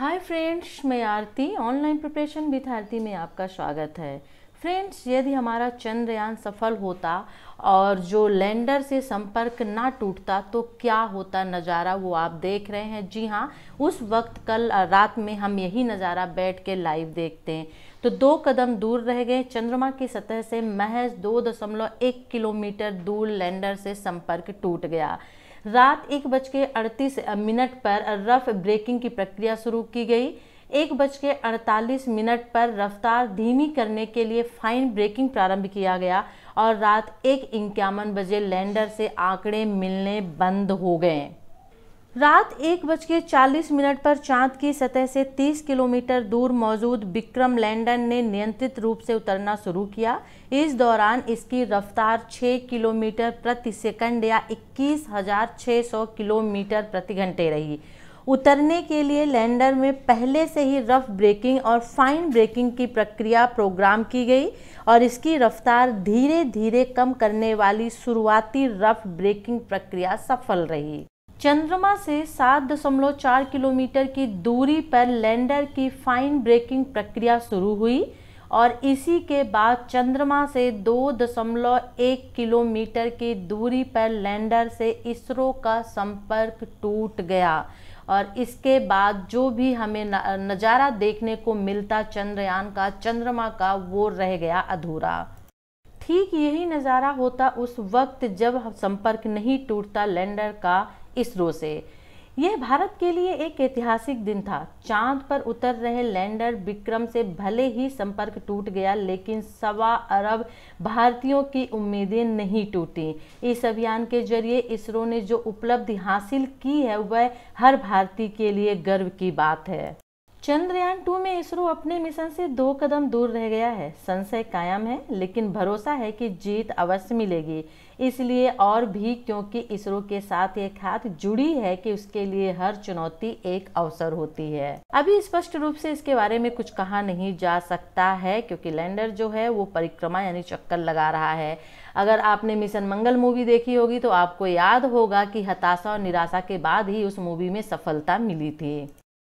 हाय friends मैं Aarti online preparation with Aarti में आपका स्वागत है फ्रेंड्स यदि हमारा चंद्रयान सफल होता और जो लैंडर से संपर्क ना टूटता तो क्या होता नज़ारा वो आप देख रहे हैं जी हाँ उस वक्त कल रात में हम यही नज़ारा बैठ के लाइव देखते हैं तो दो कदम दूर रह गए चंद्रमा की सतह से महज दो दशमलव एक किलोमीटर दूर लैंडर से संपर्क टूट गया रात एक बज के अड़तीस मिनट पर रफ ब्रेकिंग की प्रक्रिया शुरू की गई एक बज के अड़तालीस मिनट पर रफ्तार धीमी करने के लिए फाइन ब्रेकिंग प्रारंभ किया गया और रात एक इक्यावन बजे लैंडर से आंकड़े मिलने बंद हो गए रात एक बज के चालीस मिनट पर चांद की सतह से 30 किलोमीटर दूर मौजूद विक्रम लैंडर ने नियंत्रित रूप से उतरना शुरू किया इस दौरान इसकी रफ्तार 6 किलोमीटर प्रति सेकंड या 21,600 किलोमीटर प्रति घंटे रही उतरने के लिए लैंडर में पहले से ही रफ ब्रेकिंग और फाइन ब्रेकिंग की प्रक्रिया प्रोग्राम की गई और इसकी रफ्तार धीरे धीरे कम करने वाली शुरुआती रफ ब्रेकिंग प्रक्रिया सफल रही चंद्रमा से 7.4 किलोमीटर की दूरी पर लैंडर की फाइन ब्रेकिंग प्रक्रिया शुरू हुई और इसी के बाद चंद्रमा से 2.1 किलोमीटर की दूरी पर लैंडर से इसरो का संपर्क टूट गया और इसके बाद जो भी हमें नज़ारा देखने को मिलता चंद्रयान का चंद्रमा का वो रह गया अधूरा ठीक यही नज़ारा होता उस वक्त जब संपर्क नहीं टूटता लैंडर का इसरो से यह भारत के लिए एक ऐतिहासिक दिन था चांद पर उतर रहे लैंडर विक्रम से भले ही संपर्क टूट गया लेकिन सवा अरब भारतीयों की उम्मीदें नहीं टूटी इस अभियान के जरिए इसरो ने जो उपलब्धि हासिल की है वह हर भारतीय के लिए गर्व की बात है चंद्रयान टू में इसरो अपने मिशन से दो कदम दूर रह गया है संशय कायम है लेकिन भरोसा है कि जीत अवश्य मिलेगी इसलिए और भी क्योंकि इसरो के साथ एक हाथ जुड़ी है कि उसके लिए हर चुनौती एक अवसर होती है अभी स्पष्ट रूप से इसके बारे में कुछ कहा नहीं जा सकता है क्योंकि लैंडर जो है वो परिक्रमा यानी चक्कर लगा रहा है अगर आपने मिशन मंगल मूवी देखी होगी तो आपको याद होगा कि हताशा और निराशा के बाद ही उस मूवी में सफलता मिली थी